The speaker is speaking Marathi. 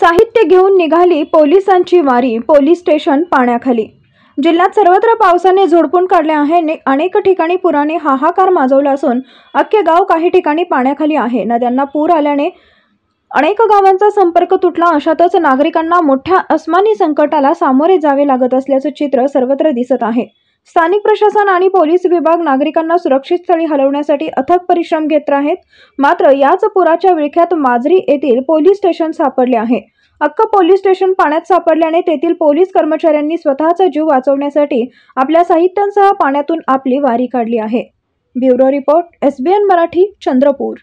साहित्य घेऊन निघाली पोलिसांची वारी पोलीस स्टेशन पाण्याखाली जिल्ह्यात सर्वत्र पावसाने झोडपून काढले आहे अनेक ठिकाणी पुराने हाहाकार माजवला असून अख्खे गाव काही ठिकाणी पाण्याखाली आहे नद्यांना पूर आल्याने अनेक गावांचा संपर्क तुटला अशातच नागरिकांना मोठ्या अस्मानी संकटाला सामोरे जावे लागत असल्याचं चित्र सर्वत्र दिसत आहे स्थानिक प्रशासन आणि पोलीस विभाग नागरिकांना सुरक्षित स्थळी हलवण्यासाठी अथक परिश्रम घेत आहेत मात्र याच पुराच्या विळख्यात माजरी येथील पोलीस स्टेशन सापडले आहे अक्क पोलीस स्टेशन पाण्यात सापडल्याने तेथील पोलीस कर्मचाऱ्यांनी स्वतःचा जीव वाचवण्यासाठी आपल्या साहित्यांसह पाण्यातून आपली वारी काढली आहे bureau report SBN Marathi Chandrapur